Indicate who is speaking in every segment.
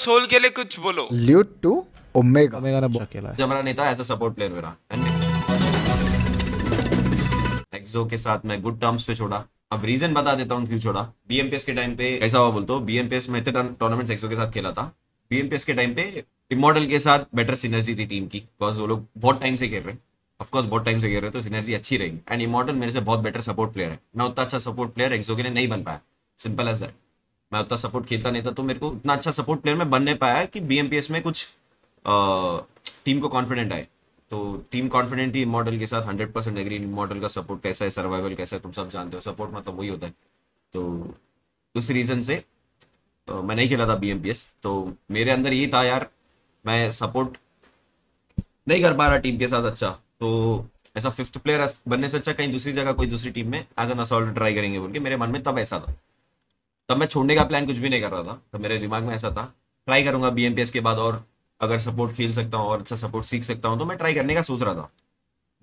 Speaker 1: soul के लिए कुछ बोलो
Speaker 2: ल्यूट टू ओमेगा ओमेगा ने बहुत अच्छा, खेला है
Speaker 1: जमरा नेता एज अ सपोर्ट प्लेयर मेरा एक्सो के साथ मैं गुड टर्म्स पे छोड़ा अब रीजन बता देता हूँ क्यों छोड़ा बीएमपीएस के टाइम पे ऐसा हुआ बोलते हो बीएमपीएस में इतने टूर्नामेंट्स एक्सो के साथ खेला था बीएमपीएस के टाइम पे इमोडल के साथ बेटर सिनर्जी थी टीम की बिकॉज वो लोग बहुत टाइम से खेल रहे हैं ऑफकोर्स बहुत टाइम से खेल रहे हैं तो सिनर्जी अच्छी रहेगी एंड इमोडल मेरे से बहुत बेटर सपोर्ट प्लेयर है ना उतना अच्छा सपोर्ट प्लेयर एक्सो के लिए नहीं बन पाया सिंपल एज दैट मैं उतना सपोर्ट खेलता नहीं था तो मेरे को इतना अच्छा सपोर्ट प्लेयर में बनने पाया कि बीएमपीएस में कुछ आ, टीम को कॉन्फिडेंट आए तो टीम कॉन्फिडेंट थी मॉडल के साथ हंड्रेड परसेंट एग्री मॉडल का सपोर्ट कैसा है सर्वाइवल कैसा है तुम सब जानते हो सपोर्ट मतलब वही होता है तो उस रीज़न से तो मैं नहीं खेला था बी तो मेरे अंदर यही था यार मैं सपोर्ट नहीं कर पा रहा टीम के साथ अच्छा तो ऐसा फिफ्थ प्लेयर बनने से अच्छा कहीं दूसरी जगह कोई दूसरी टीम में एज एन असॉल्ट ट्राई करेंगे बोल के मेरे मन में तब ऐसा था तब मैं छोड़ने का प्लान कुछ भी नहीं कर रहा था तब मेरे दिमाग में ऐसा था ट्राई करूंगा बी के बाद और अगर सपोर्ट खेल सकता हूँ और अच्छा सपोर्ट सीख सकता हूँ तो मैं ट्राई करने का सोच रहा था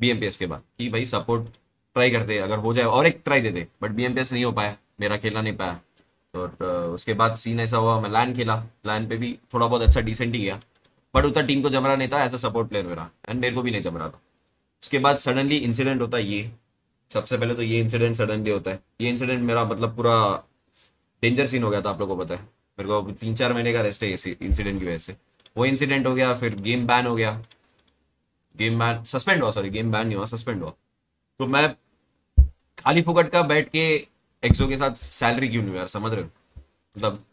Speaker 1: बी के बाद कि भाई सपोर्ट ट्राई करते अगर हो जाए और एक ट्राई दे दे बट बी नहीं हो पाया मेरा खेलना नहीं पाया तो, उसके बाद सीन ऐसा हुआ मैं लैंड खेला लैंड पे भी थोड़ा बहुत अच्छा डिसेंट ही गया बट उतना टीम को जमरा नहीं था एज अ सपोर्ट प्लेयर मेरा एंड मेरे को भी नहीं जम रहा था उसके बाद सडनली इंसिडेंट होता है ये सबसे पहले तो ये इंसिडेंट सडनली होता है ये इंसिडेंट मेरा मतलब पूरा डेंजर सीन हो गया था आप लोगों को पता है मेरे को तीन चार महीने का रेस्ट है इंसिडेंट की वजह से वो इंसिडेंट हो गया फिर गेम बैन हो गया गेम बैन सस्पेंड हुआ सॉरी गेम बैन नहीं हुआ सस्पेंड हुआ तो मैं खाली फुकट का बैठ के एक्सो के साथ सैलरी क्यों नहीं यार समझ रहे हो मतलब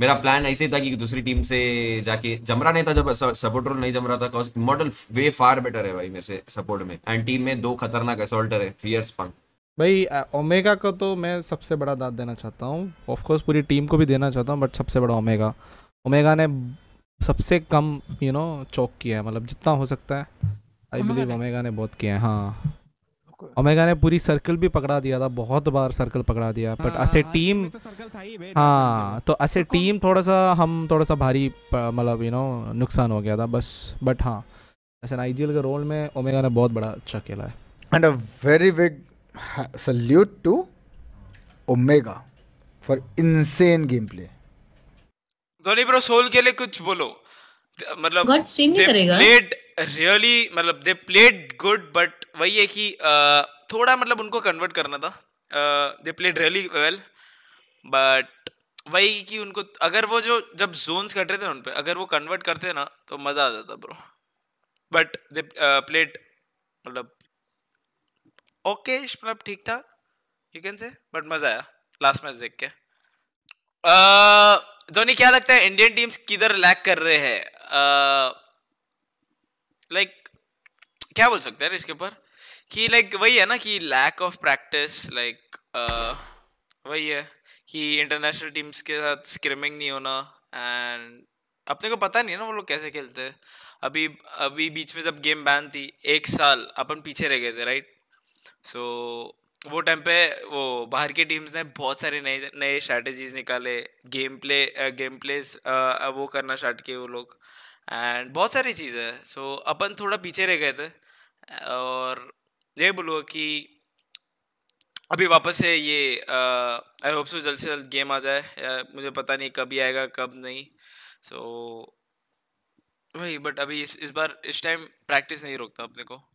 Speaker 1: मेरा प्लान ऐसे ही था कि दूसरी टीम से जाके जम रहा नहीं था जब सपोर्टर नहीं जम रहा था मॉडल वे फार बेटर है भाई मेरे से सपोर्ट में एंड टीम में दो खतरनाक असोल्टर है फियर्स पंक
Speaker 2: भाई ओमेगा का तो मैं सबसे बड़ा दाद देना चाहता हूँ ऑफकोर्स पूरी टीम को भी देना चाहता हूँ बट सबसे बड़ा ओमेगा ओमेगा ने सबसे कम यू नो चौक किया है मतलब जितना हो सकता है आई बिलीव ओमेगा ने बहुत किया है हाँ ओमेगा ने पूरी सर्कल भी पकड़ा दिया था बहुत बार सर्कल पकड़ा दिया बट ऐसे टीम हाँ, हाँ, हाँ तो ऐसे टीम थोड़ा सा हम थोड़ा सा भारी मतलब यू नो नुकसान हो गया था बस बट हाँ ऐसे आई के रोल में ओमेगा ने बहुत बड़ा अच्छा खेला है and a very big salute to
Speaker 3: Omega for insane game play Dhoni bro Soul के लिए कुछ बोलो मतलब गॉड स्ट्रीम नहीं करेगा प्लेड रियली मतलब दे प्लेड गुड बट वही है कि थोड़ा मतलब उनको कन्वर्ट करना था they played really well but वही कि उनको अगर वो जो जब जोन्स कट रहे थे उन पे अगर वो कन्वर्ट करते ना तो मजा आ जाता ब्रो बट दे प्लेड मतलब ओके मतलब ठीक ठाक यू कैन से बट मजा आया लास्ट मैच देख के धोनी क्या लगता है इंडियन टीम्स किधर लैक कर रहे हैं लाइक क्या बोल सकते हैं इसके ऊपर कि लाइक वही है ना कि लैक ऑफ प्रैक्टिस लाइक वही है कि इंटरनेशनल टीम्स के साथ स्क्रिमिंग नहीं होना एंड अपने को पता नहीं है ना वो लोग कैसे खेलते हैं अभी अभी बीच में जब गेम बैन थी एक साल अपन पीछे रह गए थे राइट सो so, वो टाइम पे वो बाहर की टीम्स ने बहुत सारे नए नए स्ट्रैटेजीज निकाले गेम प्ले गेम प्लेस वो करना स्टार्ट किए वो लोग एंड बहुत सारी चीज़ है सो so, अपन थोड़ा पीछे रह गए थे और ये बोलूँगा कि अभी वापस से ये आई होप सो जल्द से जल्द गेम आ जाए मुझे पता नहीं कभी आएगा कब नहीं सो so, वही बट अभी इस इस बार इस टाइम प्रैक्टिस नहीं रोकता अपने को